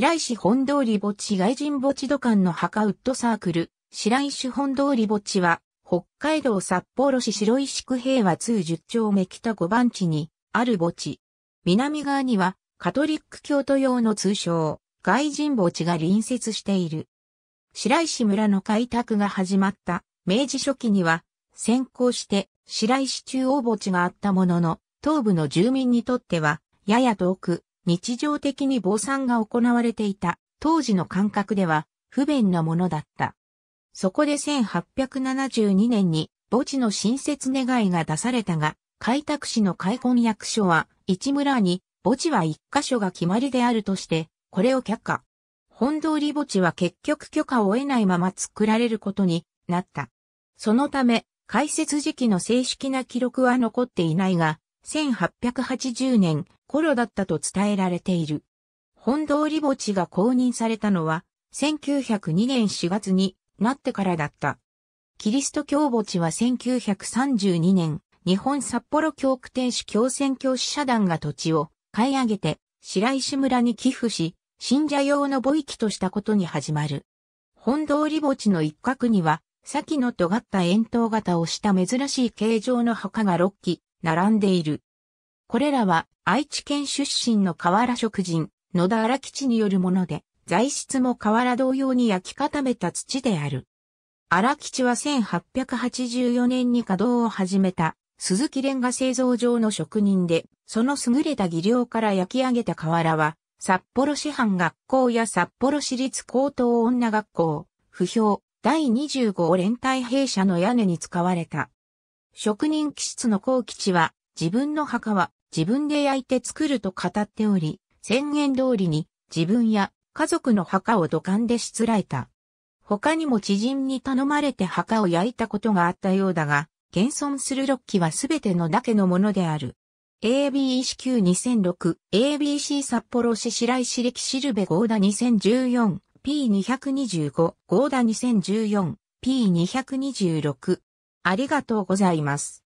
白石本通り墓地外人墓地土管の墓ウッドサークル、白石本通り墓地は、北海道札幌市白石区平和通10丁目北5番地にある墓地。南側にはカトリック教徒用の通称、外人墓地が隣接している。白石村の開拓が始まった明治初期には、先行して白石中央墓地があったものの、東部の住民にとっては、やや遠く、日常的に防散が行われていた当時の感覚では不便なものだった。そこで1872年に墓地の新設願いが出されたが、開拓市の開墾役所は、市村に墓地は一箇所が決まりであるとして、これを却下。本通り墓地は結局許可を得ないまま作られることになった。そのため、開設時期の正式な記録は残っていないが、1880年頃だったと伝えられている。本通り墓地が公認されたのは、1902年4月になってからだった。キリスト教墓地は1932年、日本札幌教区天主教宣教師社団が土地を買い上げて、白石村に寄付し、信者用の墓域としたことに始まる。本通り墓地の一角には、先の尖った円筒型をした珍しい形状の墓が6基、並んでいる。これらは愛知県出身の河原職人、野田荒吉によるもので、材質も河原同様に焼き固めた土である。荒吉は1884年に稼働を始めた鈴木レンガ製造場の職人で、その優れた技量から焼き上げた瓦は、札幌師範学校や札幌市立高等女学校、不評第25連帯弊社の屋根に使われた。職人気質の高吉は、自分の墓は自分で焼いて作ると語っており、宣言通りに自分や家族の墓を土管でしつらえた。他にも知人に頼まれて墓を焼いたことがあったようだが、現存する6機はすべてのだけのものである。a b c 級2006、ABC 札幌市白石歴しるべゴーダ2014、P225、ゴーダ2014、P226。ありがとうございます。